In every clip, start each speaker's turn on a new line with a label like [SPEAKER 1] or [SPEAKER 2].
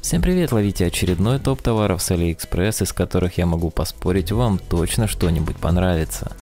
[SPEAKER 1] Всем привет, ловите очередной топ товаров с Алиэкспресс, из которых я могу поспорить, вам точно что-нибудь понравится.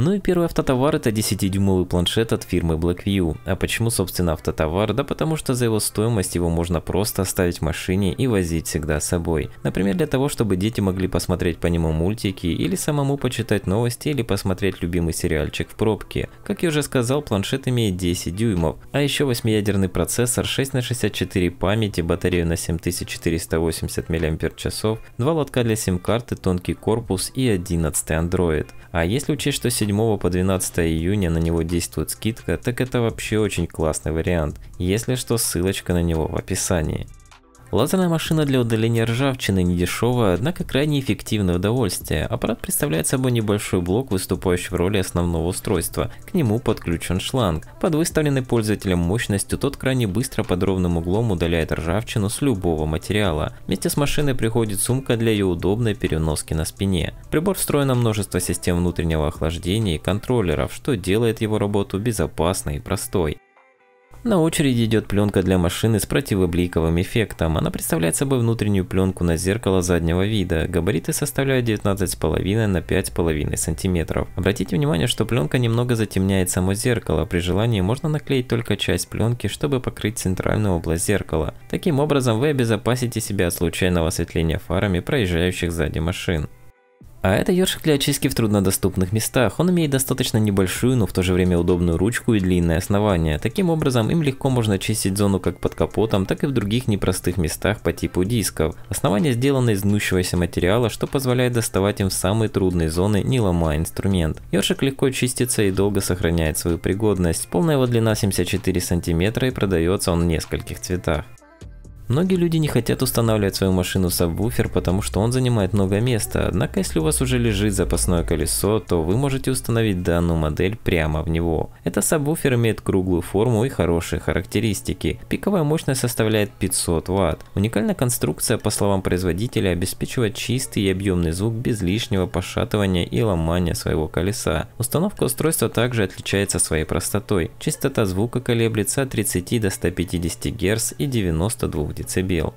[SPEAKER 1] Ну и первый автотовар это 10-дюймовый планшет от фирмы Blackview. А почему собственно автотовар? Да потому что за его стоимость его можно просто оставить в машине и возить всегда с собой. Например, для того, чтобы дети могли посмотреть по нему мультики или самому почитать новости или посмотреть любимый сериальчик в пробке. Как я уже сказал, планшет имеет 10 дюймов, а еще 8-ядерный процессор, 6 на 64 памяти, батарею на 7480 мАч, два лотка для сим-карты, тонкий корпус и 11 Android. А если учесть, что 7 7 по 12 июня на него действует скидка, так это вообще очень классный вариант, если что ссылочка на него в описании. Лазерная машина для удаления ржавчины недешевая, однако крайне эффективное удовольствие. Аппарат представляет собой небольшой блок, выступающий в роли основного устройства. К нему подключен шланг. Под выставленной пользователем мощностью тот крайне быстро под ровным углом удаляет ржавчину с любого материала. Вместе с машиной приходит сумка для ее удобной переноски на спине. В прибор встроено множество систем внутреннего охлаждения и контроллеров, что делает его работу безопасной и простой. На очереди идет пленка для машины с противобликовым эффектом. Она представляет собой внутреннюю пленку на зеркало заднего вида. Габариты составляют 19,5 на 5,5 см. Обратите внимание, что пленка немного затемняет само зеркало. При желании можно наклеить только часть пленки, чтобы покрыть центральную область зеркала. Таким образом вы обезопасите себя от случайного осветления фарами проезжающих сзади машин. А это ёршик для очистки в труднодоступных местах. Он имеет достаточно небольшую, но в то же время удобную ручку и длинное основание. Таким образом, им легко можно чистить зону как под капотом, так и в других непростых местах по типу дисков. Основание сделано из гнущегося материала, что позволяет доставать им в самые трудные зоны, не ломая инструмент. Ёршик легко чистится и долго сохраняет свою пригодность. Полная его длина 74 см и продается он в нескольких цветах. Многие люди не хотят устанавливать свою машину сабвуфер, потому что он занимает много места, однако если у вас уже лежит запасное колесо, то вы можете установить данную модель прямо в него. Этот сабвуфер имеет круглую форму и хорошие характеристики. Пиковая мощность составляет 500 Вт. Уникальная конструкция, по словам производителя, обеспечивает чистый и объемный звук без лишнего пошатывания и ломания своего колеса. Установка устройства также отличается своей простотой. Частота звука колеблется от 30 до 150 Гц и 92 децибел.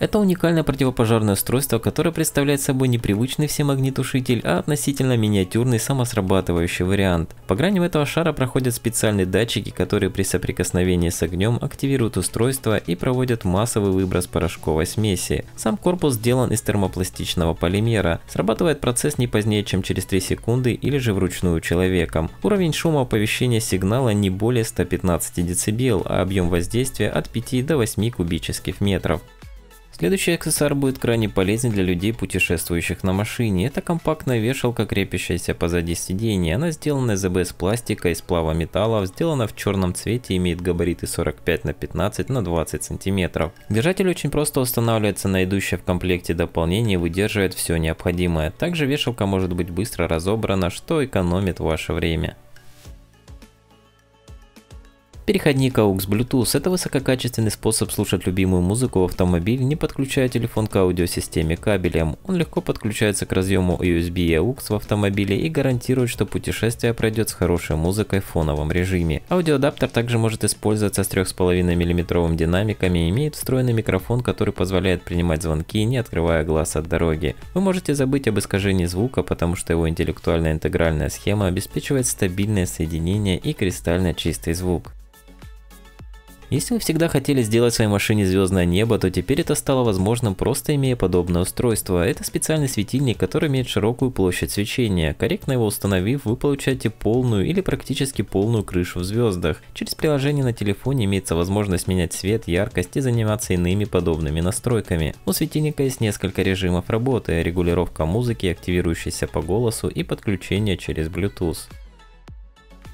[SPEAKER 1] Это уникальное противопожарное устройство, которое представляет собой не привычный всем огнетушитель, а относительно миниатюрный самосрабатывающий вариант. По граням этого шара проходят специальные датчики, которые при соприкосновении с огнем активируют устройство и проводят массовый выброс порошковой смеси. Сам корпус сделан из термопластичного полимера. Срабатывает процесс не позднее, чем через 3 секунды или же вручную человеком. Уровень шума оповещения сигнала не более 115 дБ, а объем воздействия от 5 до 8 кубических метров. Следующий аксессуар будет крайне полезен для людей, путешествующих на машине. Это компактная вешалка, крепящаяся позади сиденья. Она сделана из ABS пластика и сплава металлов, сделана в черном цвете, и имеет габариты 45 на 15 на 20 сантиметров. Держатель очень просто устанавливается на идущее в комплекте дополнение и выдерживает все необходимое. Также вешалка может быть быстро разобрана, что экономит ваше время. Переходник AUX Bluetooth – это высококачественный способ слушать любимую музыку в автомобиль, не подключая телефон к аудиосистеме кабелем. Он легко подключается к разъему USB и AUX в автомобиле и гарантирует, что путешествие пройдет с хорошей музыкой в фоновом режиме. Аудиоадаптер также может использоваться с 3,5 мм динамиками и имеет встроенный микрофон, который позволяет принимать звонки, не открывая глаз от дороги. Вы можете забыть об искажении звука, потому что его интеллектуальная интегральная схема обеспечивает стабильное соединение и кристально чистый звук. Если вы всегда хотели сделать своей машине звездное небо, то теперь это стало возможным просто имея подобное устройство. Это специальный светильник, который имеет широкую площадь свечения. Корректно его установив, вы получаете полную или практически полную крышу в звездах. Через приложение на телефоне имеется возможность менять цвет, яркость и заниматься иными подобными настройками. У светильника есть несколько режимов работы, регулировка музыки, активирующаяся по голосу и подключение через Bluetooth.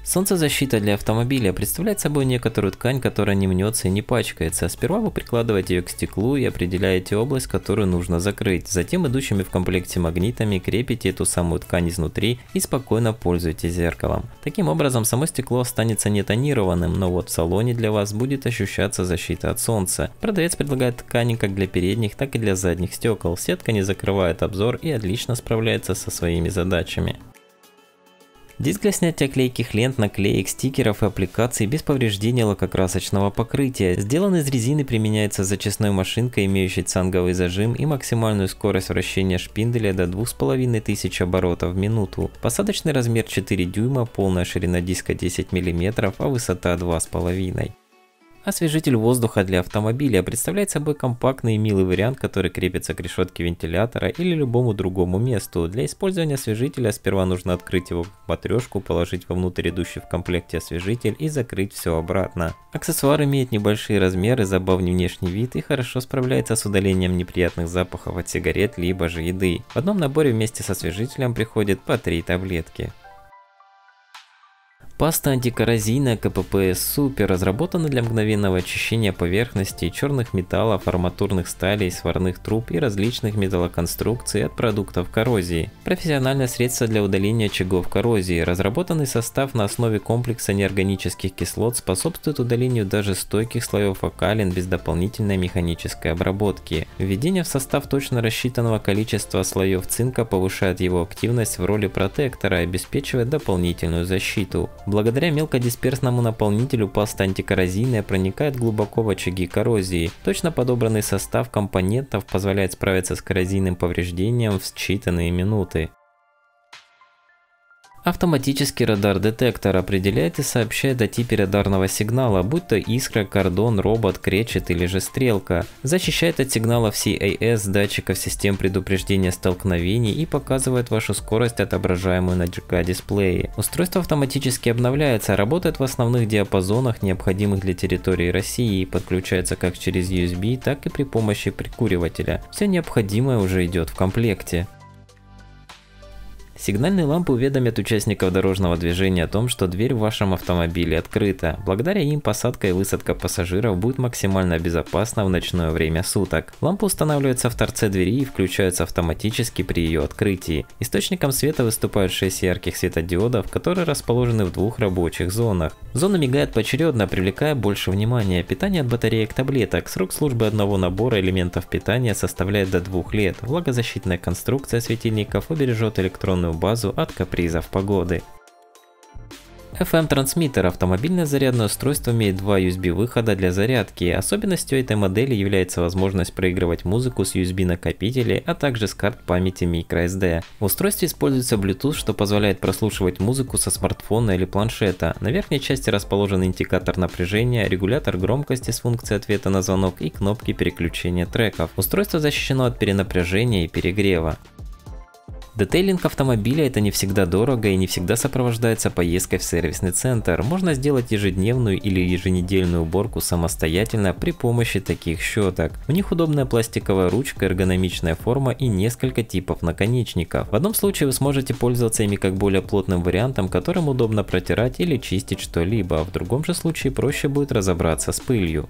[SPEAKER 1] Солнцезащита для автомобиля представляет собой некоторую ткань, которая не мнется и не пачкается. Сперва вы прикладываете ее к стеклу и определяете область, которую нужно закрыть. Затем идущими в комплекте магнитами крепите эту самую ткань изнутри и спокойно пользуйтесь зеркалом. Таким образом, само стекло останется нетонированным, но вот в салоне для вас будет ощущаться защита от солнца. Продавец предлагает ткани как для передних, так и для задних стекол. Сетка не закрывает обзор и отлично справляется со своими задачами. Диск для снятия клейких лент, наклеек, стикеров и аппликаций без повреждения лакокрасочного покрытия. Сделан из резины, применяется зачистной машинкой, имеющей цанговый зажим и максимальную скорость вращения шпинделя до 2500 оборотов в минуту. Посадочный размер 4 дюйма, полная ширина диска 10 мм, а высота 2,5. Освежитель воздуха для автомобиля представляет собой компактный и милый вариант, который крепится к решетке вентилятора или любому другому месту. Для использования освежителя сперва нужно открыть его матрешку, положить вовнутрь идущий в комплекте освежитель и закрыть все обратно. Аксессуар имеет небольшие размеры, забавный внешний вид и хорошо справляется с удалением неприятных запахов от сигарет либо же еды. В одном наборе вместе с освежителем приходит по 3 таблетки. Паста антикоррозийная КППС Супер разработана для мгновенного очищения поверхностей черных металлов, арматурных сталей, сварных труб и различных металлоконструкций от продуктов коррозии. Профессиональное средство для удаления очагов коррозии. Разработанный состав на основе комплекса неорганических кислот способствует удалению даже стойких слоев окалин без дополнительной механической обработки. Введение в состав точно рассчитанного количества слоев цинка повышает его активность в роли протектора и обеспечивает дополнительную защиту. Благодаря мелкодисперсному наполнителю паста антикоррозийная проникает глубоко в очаги коррозии. Точно подобранный состав компонентов позволяет справиться с коррозийным повреждением в считанные минуты. Автоматический радар-детектор определяет и сообщает о типе радарного сигнала, будь то искра, кордон, робот, кречет или же стрелка. Защищает от сигналов CAS датчиков систем предупреждения столкновений и показывает вашу скорость, отображаемую на ДК-дисплее. Устройство автоматически обновляется, работает в основных диапазонах, необходимых для территории России и подключается как через USB, так и при помощи прикуривателя. Все необходимое уже идет в комплекте. Сигнальные лампы уведомят участников дорожного движения о том, что дверь в вашем автомобиле открыта. Благодаря им посадка и высадка пассажиров будет максимально безопасна в ночное время суток. Лампы устанавливаются в торце двери и включаются автоматически при ее открытии. Источником света выступают 6 ярких светодиодов, которые расположены в двух рабочих зонах. Зона мигает поочередно, привлекая больше внимания. Питание от батареек таблеток. Срок службы одного набора элементов питания составляет до двух лет. Влагозащитная конструкция светильников убережет электронную защищенную базу от капризов погоды. FM-трансмиттер – автомобильное зарядное устройство имеет два USB-выхода для зарядки. Особенностью этой модели является возможность проигрывать музыку с USB-накопителей, а также с карт памяти microSD. В устройстве используется Bluetooth, что позволяет прослушивать музыку со смартфона или планшета. На верхней части расположен индикатор напряжения, регулятор громкости с функцией ответа на звонок и кнопки переключения треков. Устройство защищено от перенапряжения и перегрева. Детейлинг автомобиля это не всегда дорого и не всегда сопровождается поездкой в сервисный центр. Можно сделать ежедневную или еженедельную уборку самостоятельно при помощи таких щеток. У них удобная пластиковая ручка, эргономичная форма и несколько типов наконечников. В одном случае вы сможете пользоваться ими как более плотным вариантом, которым удобно протирать или чистить что-либо, а в другом же случае проще будет разобраться с пылью.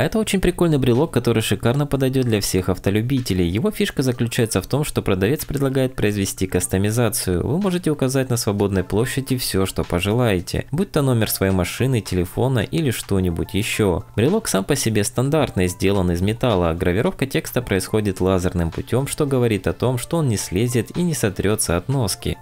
[SPEAKER 1] А это очень прикольный брелок, который шикарно подойдет для всех автолюбителей. Его фишка заключается в том, что продавец предлагает произвести кастомизацию. Вы можете указать на свободной площади все, что пожелаете, будь то номер своей машины, телефона или что-нибудь еще. Брелок сам по себе стандартный, сделан из металла, а гравировка текста происходит лазерным путем, что говорит о том, что он не слезет и не сотрется от носки.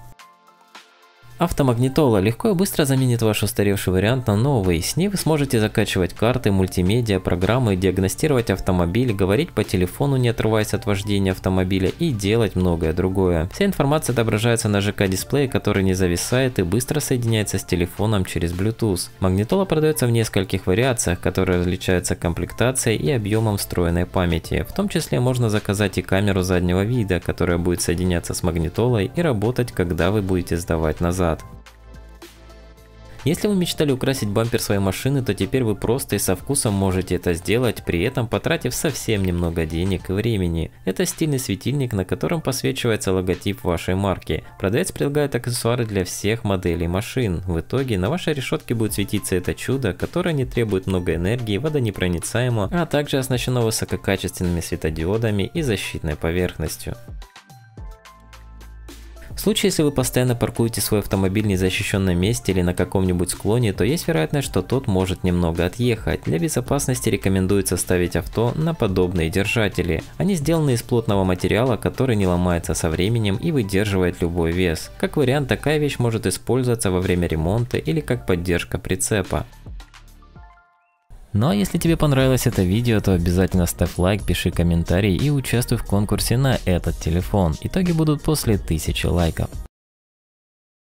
[SPEAKER 1] Автомагнитола легко и быстро заменит ваш устаревший вариант на новый. С ней вы сможете закачивать карты, мультимедиа, программы, диагностировать автомобиль, говорить по телефону, не отрываясь от вождения автомобиля и делать многое другое. Вся информация отображается на ЖК-дисплее, который не зависает и быстро соединяется с телефоном через Bluetooth. Магнитола продается в нескольких вариациях, которые различаются комплектацией и объемом встроенной памяти. В том числе можно заказать и камеру заднего вида, которая будет соединяться с магнитолой и работать, когда вы будете сдавать назад назад. Если вы мечтали украсить бампер своей машины, то теперь вы просто и со вкусом можете это сделать, при этом потратив совсем немного денег и времени. Это стильный светильник, на котором посвечивается логотип вашей марки. Продавец предлагает аксессуары для всех моделей машин. В итоге на вашей решетке будет светиться это чудо, которое не требует много энергии, водонепроницаемо, а также оснащено высококачественными светодиодами и защитной поверхностью. В случае, если вы постоянно паркуете свой автомобиль в незащищенном месте или на каком-нибудь склоне, то есть вероятность, что тот может немного отъехать. Для безопасности рекомендуется ставить авто на подобные держатели. Они сделаны из плотного материала, который не ломается со временем и выдерживает любой вес. Как вариант, такая вещь может использоваться во время ремонта или как поддержка прицепа. Ну а если тебе понравилось это видео, то обязательно ставь лайк, пиши комментарий и участвуй в конкурсе на этот телефон. Итоги будут после 1000 лайков.